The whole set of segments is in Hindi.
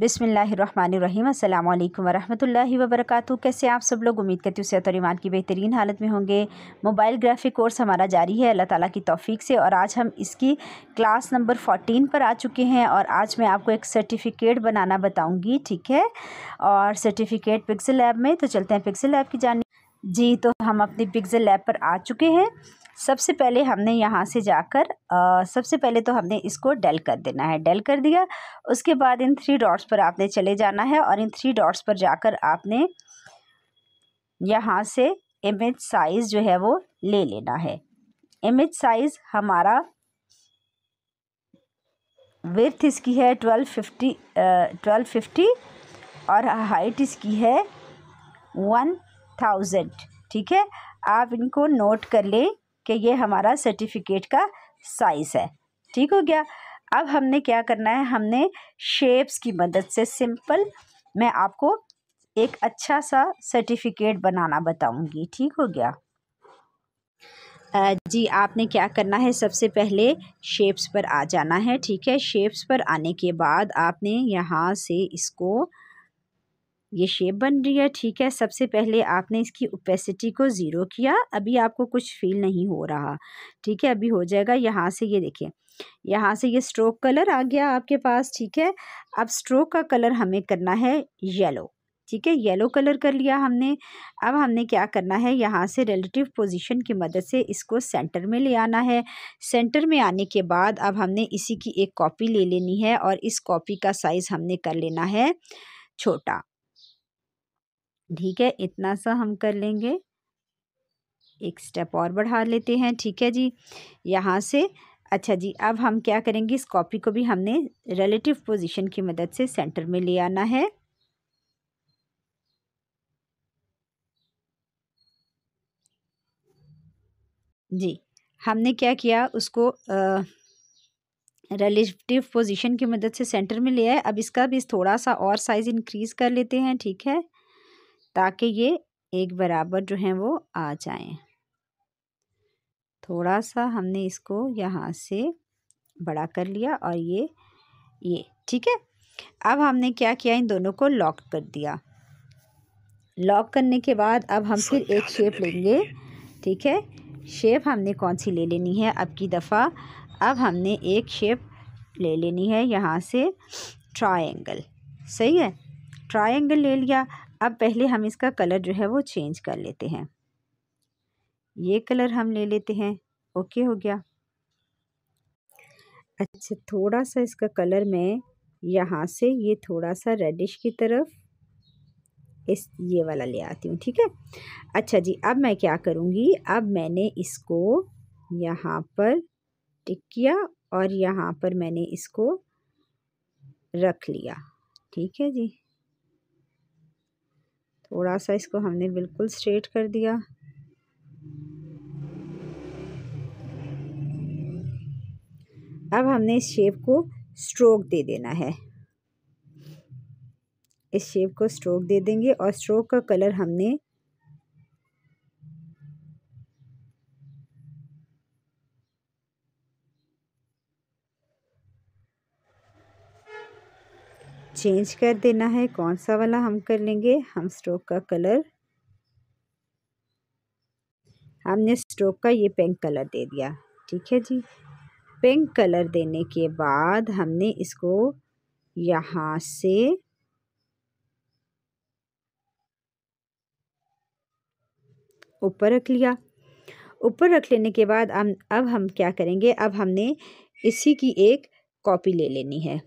बिसमीम अल्लाम वरहमल वबरक कैसे आप सब लोग उम्मीद करती हूँ सेहत और ईमान की बेहतरीन हालत में होंगे मोबाइल ग्राफिक कोर्स हमारा जारी है अल्लाह ताला की तौफीक से और आज हम इसकी क्लास नंबर फोर्टीन पर आ चुके हैं और आज मैं आपको एक सर्टिफिकेट बनाना बताऊँगी ठीक है और सर्टिफिकेट पिक्सल ऐप में तो चलते हैं पिक्सल ऐप की जानी जी तो हम अपने पिक्सल लैब पर आ चुके हैं सबसे पहले हमने यहाँ से जाकर सबसे पहले तो हमने इसको डेल कर देना है डेल कर दिया उसके बाद इन थ्री डॉट्स पर आपने चले जाना है और इन थ्री डॉट्स पर जाकर आपने यहाँ से इमेज साइज़ जो है वो ले लेना है इमेज साइज़ हमारा विर्थ इसकी है ट्वेल्व फिफ्टी ट्वेल्व फिफ्टी और हाइट इसकी है वन थाउजेंड ठीक है आप इनको नोट कर लें कि ये हमारा सर्टिफिकेट का साइज़ है ठीक हो गया अब हमने क्या करना है हमने शेप्स की मदद से सिंपल मैं आपको एक अच्छा सा सर्टिफिकेट बनाना बताऊंगी ठीक हो गया जी आपने क्या करना है सबसे पहले शेप्स पर आ जाना है ठीक है शेप्स पर आने के बाद आपने यहाँ से इसको ये शेप बन रही है ठीक है सबसे पहले आपने इसकी ओपेसिटी को ज़ीरो किया अभी आपको कुछ फील नहीं हो रहा ठीक है अभी हो जाएगा यहाँ से ये देखिए यहाँ से ये स्ट्रोक कलर आ गया आपके पास ठीक है अब स्ट्रोक का कलर हमें करना है येलो ठीक है येलो कलर कर लिया हमने अब हमने क्या करना है यहाँ से रिलेटिव पोजीशन की मदद से इसको सेंटर में ले आना है सेंटर में आने के बाद अब हमने इसी की एक कॉपी ले लेनी है और इस कॉपी का साइज़ हमने कर लेना है छोटा ठीक है इतना सा हम कर लेंगे एक स्टेप और बढ़ा लेते हैं ठीक है जी यहाँ से अच्छा जी अब हम क्या करेंगे इस कॉपी को भी हमने रिलेटिव पोजीशन की मदद से सेंटर में ले आना है जी हमने क्या किया उसको रिलेटिव पोजीशन की मदद से सेंटर में ले आए अब इसका भी थोड़ा सा और साइज़ इंक्रीज़ कर लेते हैं ठीक है ताकि ये एक बराबर जो हैं वो आ जाएं थोड़ा सा हमने इसको यहाँ से बड़ा कर लिया और ये ये ठीक है अब हमने क्या किया इन दोनों को लॉक कर दिया लॉक करने के बाद अब हम फिर एक शेप लेंगे ठीक है शेप हमने कौन सी ले लेनी है अब की दफ़ा अब हमने एक शेप ले लेनी है यहाँ से ट्रायंगल सही है ट्रायंगल ले लिया अब पहले हम इसका कलर जो है वो चेंज कर लेते हैं ये कलर हम ले लेते हैं ओके हो गया अच्छा थोड़ा सा इसका कलर मैं यहाँ से ये थोड़ा सा रेडिश की तरफ इस ये वाला ले आती हूँ ठीक है अच्छा जी अब मैं क्या करूँगी अब मैंने इसको यहाँ पर टिक किया और यहाँ पर मैंने इसको रख लिया ठीक है जी थोड़ा सा इसको हमने बिल्कुल स्ट्रेट कर दिया अब हमने इस शेप को स्ट्रोक दे देना है इस शेप को स्ट्रोक दे देंगे और स्ट्रोक का कलर हमने चेंज कर देना है कौन सा वाला हम कर लेंगे हम स्ट्रोक का कलर हमने स्ट्रोक का ये पिंक कलर दे दिया ठीक है जी पिंक कलर देने के बाद हमने इसको यहाँ से ऊपर रख लिया ऊपर रख लेने के बाद हम अब हम क्या करेंगे अब हमने इसी की एक कॉपी ले लेनी है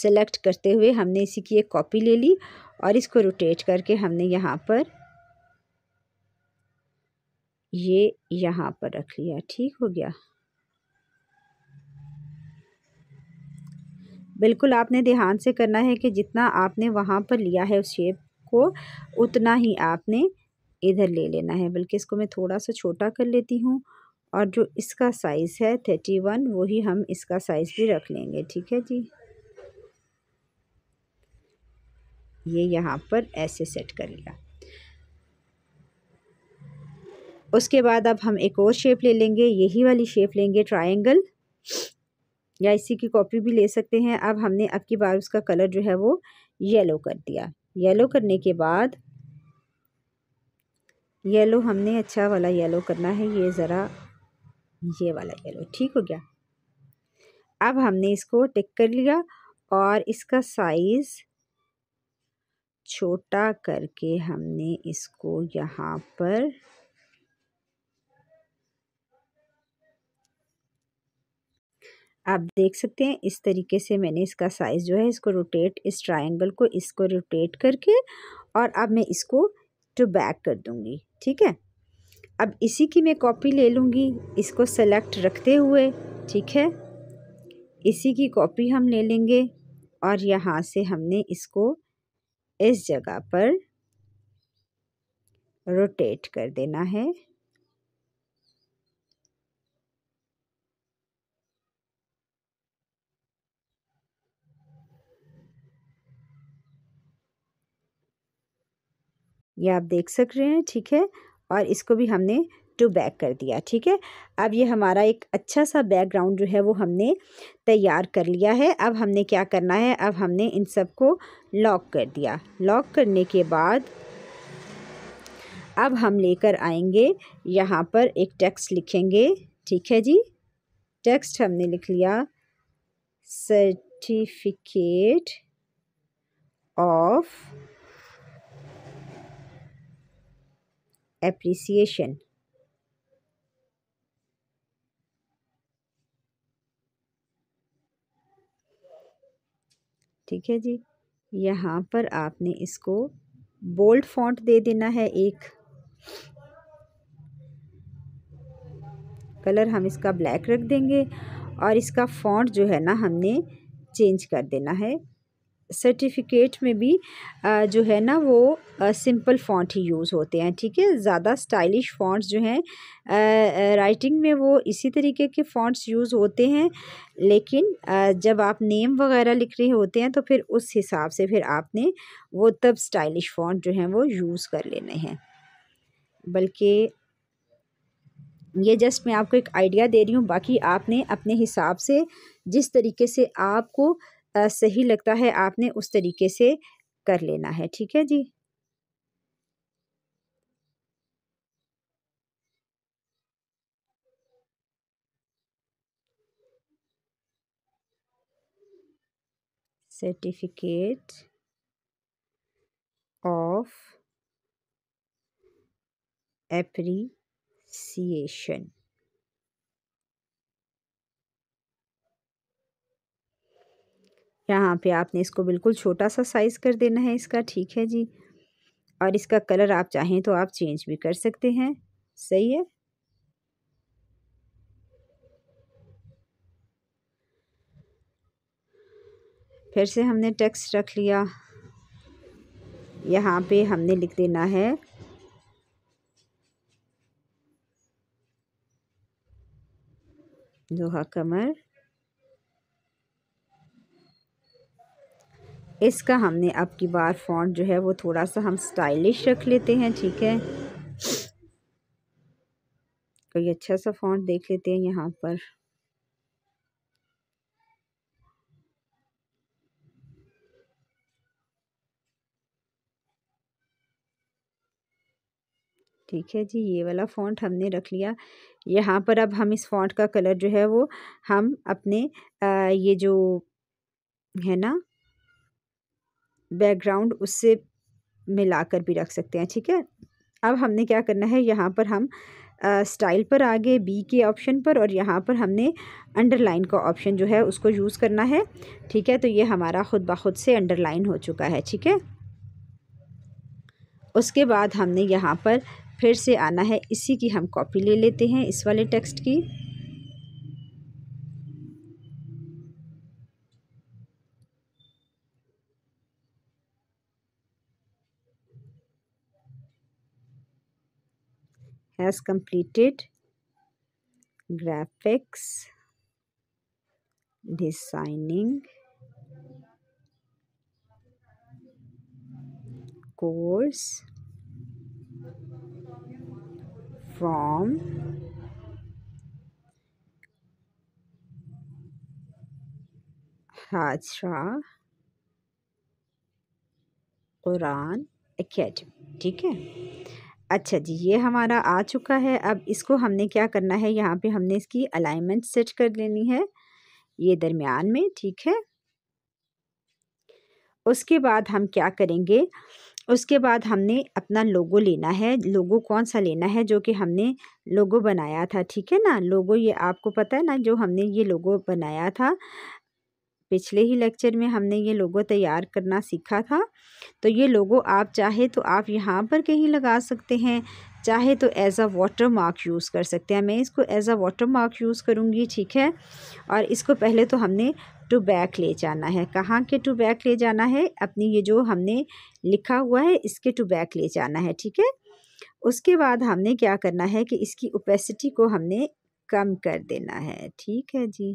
सेलेक्ट करते हुए हमने इसी की एक कॉपी ले ली और इसको रोटेट करके हमने यहाँ पर ये यहाँ पर रख लिया ठीक हो गया बिल्कुल आपने ध्यान से करना है कि जितना आपने वहाँ पर लिया है उस शेप को उतना ही आपने इधर ले लेना है बल्कि इसको मैं थोड़ा सा छोटा कर लेती हूँ और जो इसका साइज़ है थर्टी वन वही हम इसका साइज़ भी रख लेंगे ठीक है जी ये यहाँ पर ऐसे सेट कर लिया उसके बाद अब हम एक और शेप ले लेंगे यही वाली शेप लेंगे ट्रायंगल या इसी की कॉपी भी ले सकते हैं अब हमने अब की बार उसका कलर जो है वो येलो कर दिया येलो करने के बाद येलो हमने अच्छा वाला येलो करना है ये ज़रा ये वाला येलो ठीक हो गया अब हमने इसको टिक कर लिया और इसका साइज़ छोटा करके हमने इसको यहाँ पर आप देख सकते हैं इस तरीके से मैंने इसका साइज़ जो है इसको रोटेट इस ट्रायंगल को इसको रोटेट करके और अब मैं इसको टू बैक कर दूँगी ठीक है अब इसी की मैं कॉपी ले लूँगी इसको सेलेक्ट रखते हुए ठीक है इसी की कॉपी हम ले लेंगे और यहाँ से हमने इसको इस जगह पर रोटेट कर देना है ये आप देख सक रहे हैं ठीक है और इसको भी हमने टू बैक कर दिया ठीक है अब ये हमारा एक अच्छा सा बैकग्राउंड जो है वो हमने तैयार कर लिया है अब हमने क्या करना है अब हमने इन सब को लॉक कर दिया लॉक करने के बाद अब हम लेकर आएंगे यहाँ पर एक टेक्स्ट लिखेंगे ठीक है जी टेक्स्ट हमने लिख लिया सर्टिफिकेट ऑफ एप्रिसिएशन ठीक है जी यहाँ पर आपने इसको बोल्ड फॉन्ट दे देना है एक कलर हम इसका ब्लैक रख देंगे और इसका फॉन्ट जो है ना हमने चेंज कर देना है सर्टिफिकेट में भी जो है ना वो सिंपल फ़ॉन्ट ही यूज़ होते हैं ठीक है ज़्यादा स्टाइलिश फ़ॉन्ट्स जो हैं राइटिंग में वो इसी तरीके के फ़ॉन्ट्स यूज़ होते हैं लेकिन जब आप नेम वगैरह लिख रहे होते हैं तो फिर उस हिसाब से फिर आपने वो तब स्टाइलिश फ़ॉन्ट जो हैं वो यूज़ कर लेने हैं बल्कि ये जस्ट मैं आपको एक आइडिया दे रही हूँ बाकी आपने अपने हिसाब से जिस तरीके से आपको सही लगता है आपने उस तरीके से कर लेना है ठीक है जी सर्टिफिकेट ऑफ एप्रीसिएशन यहाँ पे आपने इसको बिल्कुल छोटा सा साइज़ कर देना है इसका ठीक है जी और इसका कलर आप चाहें तो आप चेंज भी कर सकते हैं सही है फिर से हमने टेक्स्ट रख लिया यहाँ पे हमने लिख देना है दोहा कमर इसका हमने अब की बार फॉन्ट जो है वो थोड़ा सा हम स्टाइलिश रख लेते हैं ठीक है कोई अच्छा सा फॉन्ट देख लेते हैं यहाँ पर ठीक है जी ये वाला फॉन्ट हमने रख लिया यहाँ पर अब हम इस फॉन्ट का कलर जो है वो हम अपने आ, ये जो है ना बैकग्राउंड उससे मिला कर भी रख सकते हैं ठीक है अब हमने क्या करना है यहाँ पर हम स्टाइल पर आगे बी के ऑप्शन पर और यहाँ पर हमने अंडरलाइन का ऑप्शन जो है उसको यूज़ करना है ठीक है तो ये हमारा ख़ुद ब खुद से अंडरलाइन हो चुका है ठीक है उसके बाद हमने यहाँ पर फिर से आना है इसी की हम कॉपी ले लेते हैं इस वाले टेक्स्ट की has completed graphics designing course from Hazra Quran Academy, okay? अच्छा जी ये हमारा आ चुका है अब इसको हमने क्या करना है यहाँ पे हमने इसकी अलाइनमेंट सेट कर लेनी है ये दरमियान में ठीक है उसके बाद हम क्या करेंगे उसके बाद हमने अपना लोगो लेना है लोगो कौन सा लेना है जो कि हमने लोगो बनाया था ठीक है ना लोगो ये आपको पता है ना जो हमने ये लोगो बनाया था पिछले ही लेक्चर में हमने ये लोगो तैयार करना सीखा था तो ये लोगो आप चाहे तो आप यहाँ पर कहीं लगा सकते हैं चाहे तो as a watermark use कर सकते हैं मैं इसको as a watermark use करूँगी ठीक है और इसको पहले तो हमने टू बैक ले जाना है कहाँ के टू बैक ले जाना है अपनी ये जो हमने लिखा हुआ है इसके टू बैक ले जाना है ठीक है उसके बाद हमने क्या करना है कि इसकी ओपेसिटी को हमने कम कर देना है ठीक है जी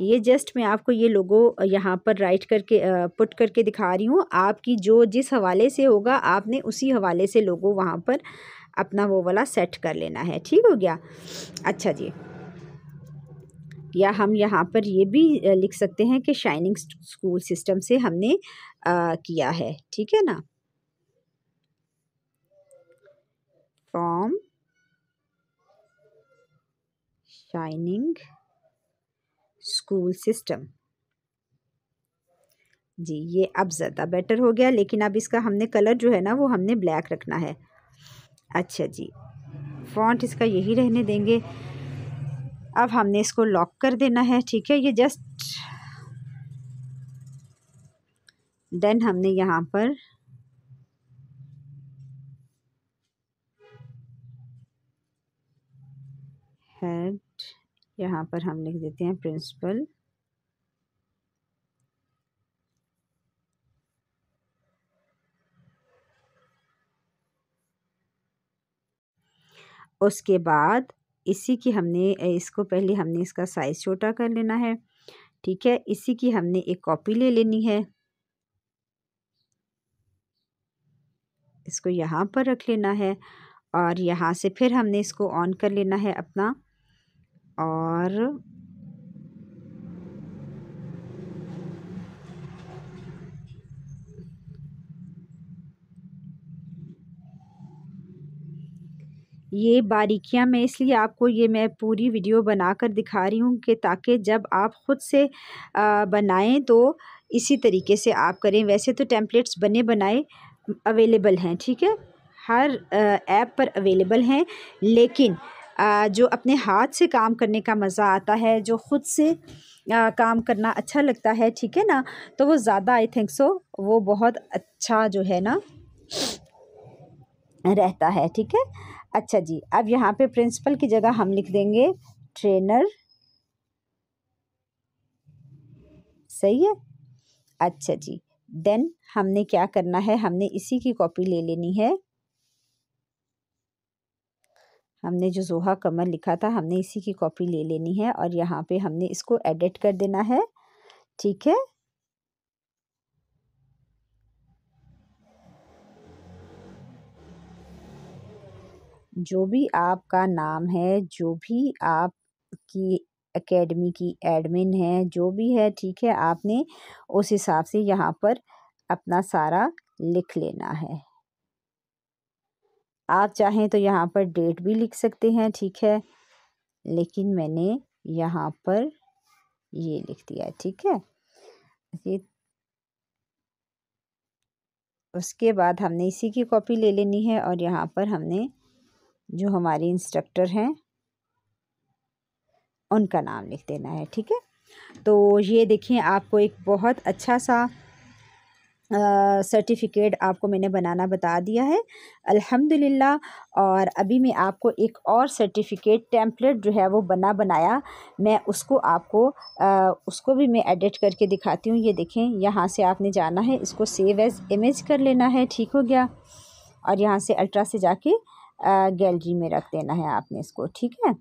ये जस्ट मैं आपको ये लोगो यहाँ पर राइट करके पुट करके दिखा रही हूँ आपकी जो जिस हवाले से होगा आपने उसी हवाले से लोगो वहाँ पर अपना वो वाला सेट कर लेना है ठीक हो गया अच्छा जी या हम यहाँ पर ये भी लिख सकते हैं कि शाइनिंग स्कूल सिस्टम से हमने आ, किया है ठीक है ना फ्रॉम शाइनिंग स्कूल सिस्टम जी ये अब ज़्यादा बेटर हो गया लेकिन अब इसका हमने कलर जो है ना वो हमने ब्लैक रखना है अच्छा जी फॉन्ट इसका यही रहने देंगे अब हमने इसको लॉक कर देना है ठीक है ये जस्ट देन हमने यहाँ पर हेड यहाँ पर हम लिख देते हैं प्रिंसिपल उसके बाद इसी की हमने इसको पहले हमने इसका साइज़ छोटा कर लेना है ठीक है इसी की हमने एक कॉपी ले लेनी है इसको यहाँ पर रख लेना है और यहाँ से फिर हमने इसको ऑन कर लेना है अपना और ये बारीकियां मैं इसलिए आपको ये मैं पूरी वीडियो बनाकर दिखा रही हूँ कि ताकि जब आप ख़ुद से बनाएं तो इसी तरीके से आप करें वैसे तो टेम्पलेट्स बने बनाए अवेलेबल हैं ठीक है हर ऐप पर अवेलेबल हैं लेकिन जो अपने हाथ से काम करने का मज़ा आता है जो ख़ुद से आ, काम करना अच्छा लगता है ठीक है ना तो वो ज़्यादा आई थिंक सो वो बहुत अच्छा जो है ना रहता है ठीक है अच्छा जी अब यहाँ पे प्रिंसिपल की जगह हम लिख देंगे ट्रेनर सही है अच्छा जी देन हमने क्या करना है हमने इसी की कॉपी ले लेनी है हमने जो जोहा कमर लिखा था हमने इसी की कॉपी ले लेनी है और यहाँ पे हमने इसको एडिट कर देना है ठीक है जो भी आपका नाम है जो भी आपकी एकेडमी की एडमिन है जो भी है ठीक है आपने उस हिसाब से यहाँ पर अपना सारा लिख लेना है आप चाहें तो यहाँ पर डेट भी लिख सकते हैं ठीक है लेकिन मैंने यहाँ पर ये लिख दिया ठीक है ये उसके बाद हमने इसी की कॉपी ले लेनी है और यहाँ पर हमने जो हमारे इंस्ट्रक्टर हैं उनका नाम लिख देना है ठीक है तो ये देखिए आपको एक बहुत अच्छा सा सर्टिफिकेट आपको मैंने बनाना बता दिया है अल्हम्दुलिल्लाह और अभी मैं आपको एक और सर्टिफिकेट टेम्पलेट जो है वो बना बनाया मैं उसको आपको आ, उसको भी मैं एडिट करके दिखाती हूँ ये देखें यहाँ से आपने जाना है इसको सेव एज इमेज कर लेना है ठीक हो गया और यहाँ से अल्ट्रा से जाके गैलरी में रख देना है आपने इसको ठीक है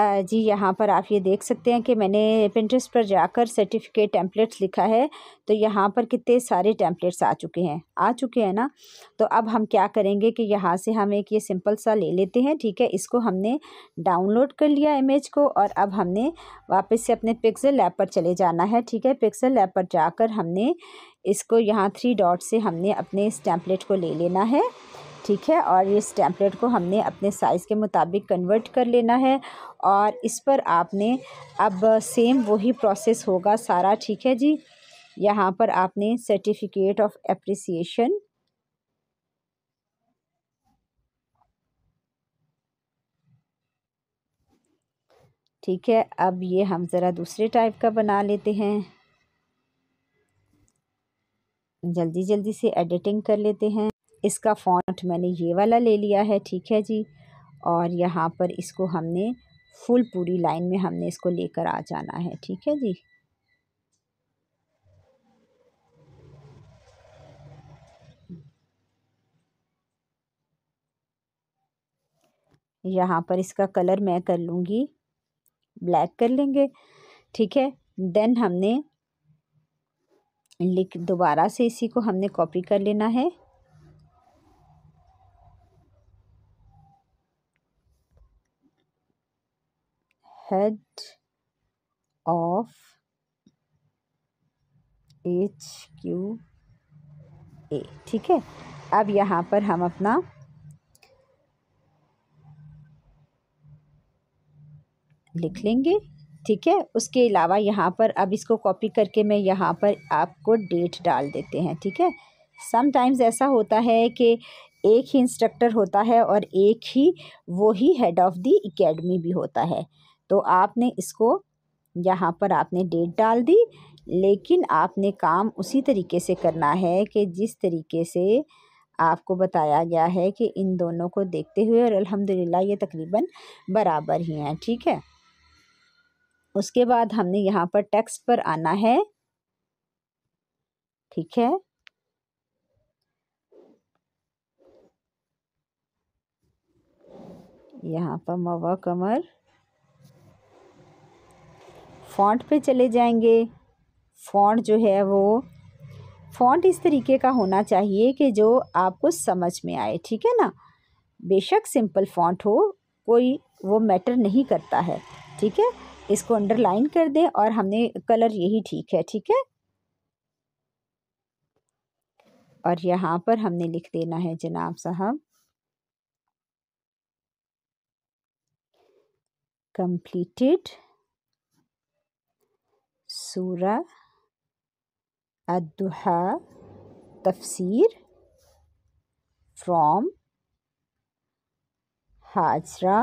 जी यहाँ पर आप ये देख सकते हैं कि मैंने प्रिंटर्स पर जाकर सर्टिफिकेट टेम्पलेट्स लिखा है तो यहाँ पर कितने सारे टेम्पलेट्स आ चुके हैं आ चुके हैं ना तो अब हम क्या करेंगे कि यहाँ से हम एक ये सिंपल सा ले लेते हैं ठीक है इसको हमने डाउनलोड कर लिया इमेज को और अब हमने वापस से अपने पिक्सल लैब पर चले जाना है ठीक है पिक्सल लैब पर जाकर हमने इसको यहाँ थ्री डॉट से हमने अपने इस टैंपलेट को ले लेना है ठीक है और ये स्टैम्पलेट को हमने अपने साइज़ के मुताबिक कन्वर्ट कर लेना है और इस पर आपने अब सेम वही प्रोसेस होगा सारा ठीक है जी यहाँ पर आपने सर्टिफिकेट ऑफ एप्रिसिएशन ठीक है अब ये हम ज़रा दूसरे टाइप का बना लेते हैं जल्दी जल्दी से एडिटिंग कर लेते हैं इसका फॉन्ट मैंने ये वाला ले लिया है ठीक है जी और यहाँ पर इसको हमने फुल पूरी लाइन में हमने इसको लेकर आ जाना है ठीक है जी यहाँ पर इसका कलर मैं कर लूँगी ब्लैक कर लेंगे ठीक है देन हमने लिख दोबारा से इसी को हमने कॉपी कर लेना है head of H Q A ठीक है अब यहाँ पर हम अपना लिख लेंगे ठीक है उसके अलावा यहाँ पर अब इसको कॉपी करके मैं यहाँ पर आपको डेट डाल देते हैं ठीक है समटाइम्स ऐसा होता है कि एक ही इंस्ट्रक्टर होता है और एक ही वो ही हेड ऑफ़ दी एकेडमी भी होता है तो आपने इसको यहाँ पर आपने डेट डाल दी लेकिन आपने काम उसी तरीके से करना है कि जिस तरीके से आपको बताया गया है कि इन दोनों को देखते हुए और अल्हम्दुलिल्लाह ये तकरीबन बराबर ही हैं ठीक है उसके बाद हमने यहाँ पर टेक्स्ट पर आना है ठीक है यहाँ पर मवा कमर फॉन्ट पे चले जाएंगे फॉन्ट जो है वो फॉन्ट इस तरीके का होना चाहिए कि जो आपको समझ में आए ठीक है ना बेशक सिंपल फॉन्ट हो कोई वो मैटर नहीं करता है ठीक है इसको अंडरलाइन कर दें और हमने कलर यही ठीक है ठीक है और यहाँ पर हमने लिख देना है जनाब साहब कंप्लीटेड सूरा अद्दुहा तफसीर फ्रॉम हाजरा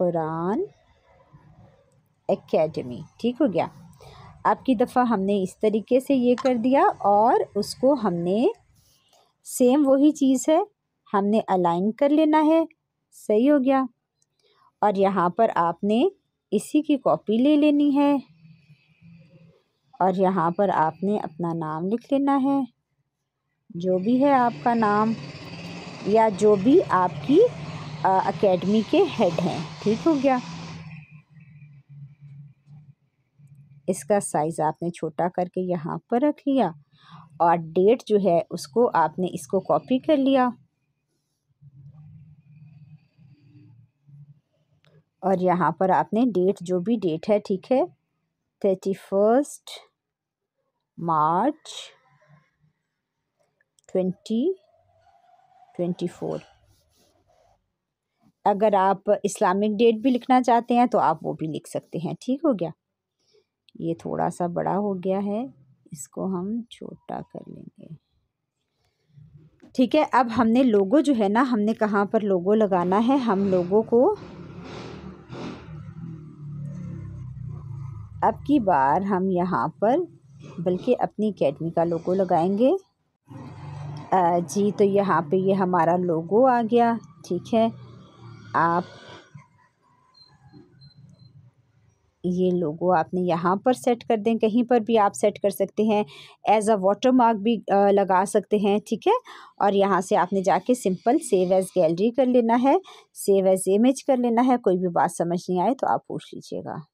कुरान एकेडमी ठीक हो गया आपकी दफ़ा हमने इस तरीके से ये कर दिया और उसको हमने सेम वही चीज़ है हमने अलाइन कर लेना है सही हो गया और यहाँ पर आपने इसी की कॉपी ले लेनी है और यहाँ पर आपने अपना नाम लिख लेना है जो भी है आपका नाम या जो भी आपकी एकेडमी के हेड हैं ठीक हो गया इसका साइज़ आपने छोटा करके यहाँ पर रख लिया और डेट जो है उसको आपने इसको कॉपी कर लिया और यहाँ पर आपने डेट जो भी डेट है ठीक है thirty first March twenty twenty four अगर आप इस्लामिक डेट भी लिखना चाहते हैं तो आप वो भी लिख सकते हैं ठीक हो गया ये थोड़ा सा बड़ा हो गया है इसको हम छोटा कर लेंगे ठीक है अब हमने लोगो जो है ना हमने कहाँ पर लोगो लगाना है हम लोगों को अब की बार हम यहाँ पर बल्कि अपनी अकेडमी का लोगो लगाएंगे जी तो यहाँ पे ये यह हमारा लोगो आ गया ठीक है आप ये लोगो आपने यहाँ पर सेट कर दें कहीं पर भी आप सेट कर सकते हैं एज अ वाटर मार्क भी लगा सकते हैं ठीक है और यहाँ से आपने जाके सिंपल सेव एज़ गैलरी कर लेना है सेव एज़ इमेज कर लेना है कोई भी बात समझ नहीं आए तो आप पूछ लीजिएगा